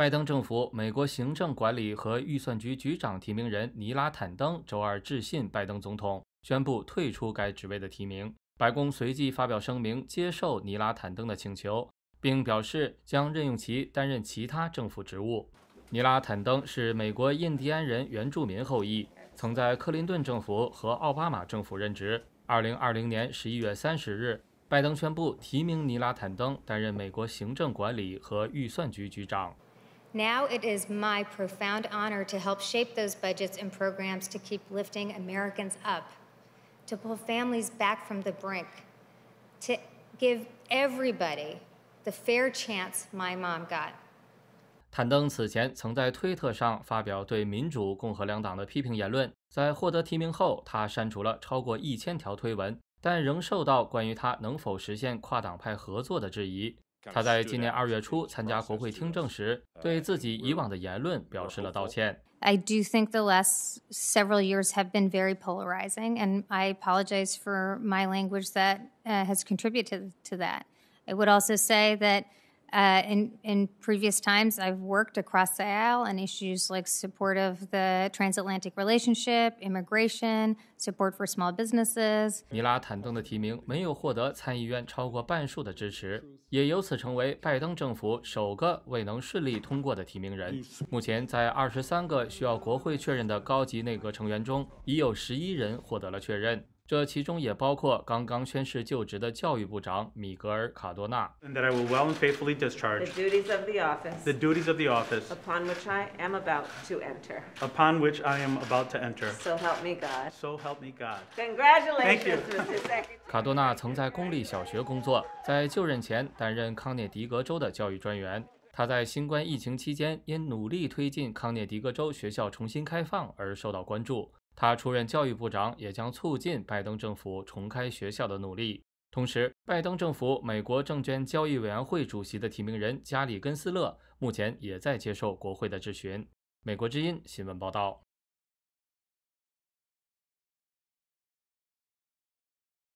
拜登政府美国行政管理和预算局局长提名人尼拉坦登周二致信拜登总统，宣布退出该职位的提名。白宫随即发表声明，接受尼拉坦登的请求，并表示将任用其担任其他政府职务。尼拉坦登是美国印第安人原住民后裔，曾在克林顿政府和奥巴马政府任职。二零二零年十一月三十日，拜登宣布提名尼拉坦登担任美国行政管理和预算局局长。Now it is my profound honor to help shape those budgets and programs to keep lifting Americans up, to pull families back from the brink, to give everybody the fair chance my mom got. 坦登此前曾在推特上发表对民主共和两党的批评言论，在获得提名后，他删除了超过一千条推文，但仍受到关于他能否实现跨党派合作的质疑。他在今年二月初参加国会听证时，对自己以往的言论表示了道歉。I do think the last several years have been very polarizing, and I apologize for my language that uh, has contributed to that. I would also say that. in in previous times, I've worked across the aisle on issues like support of the transatlantic relationship, immigration, support for small businesses. 尼拉坦登的提名没有获得参议院超过半数的支持，也由此成为拜登政府首个未能顺利通过的提名人。目前，在二十三个需要国会确认的高级内阁成员中，已有十一人获得了确认。这其中也包括刚刚宣誓就职的教育部长米格尔·卡多纳。And That I will well and faithfully discharge the duties of the office, the duties of the office upon which I am about to enter, upon which I am about to enter. So help me God. So help me God. Congratulations, thank you. 卡多纳曾在公立小学工作，在就任前担任康涅狄格州的教育专员。他在新冠疫情期间因努力推进康涅狄格州学校重新开放而受到关注。他出任教育部长，也将促进拜登政府重开学校的努力。同时，拜登政府美国证券交易委员会主席的提名人加里根斯勒目前也在接受国会的质询。美国之音新闻报道。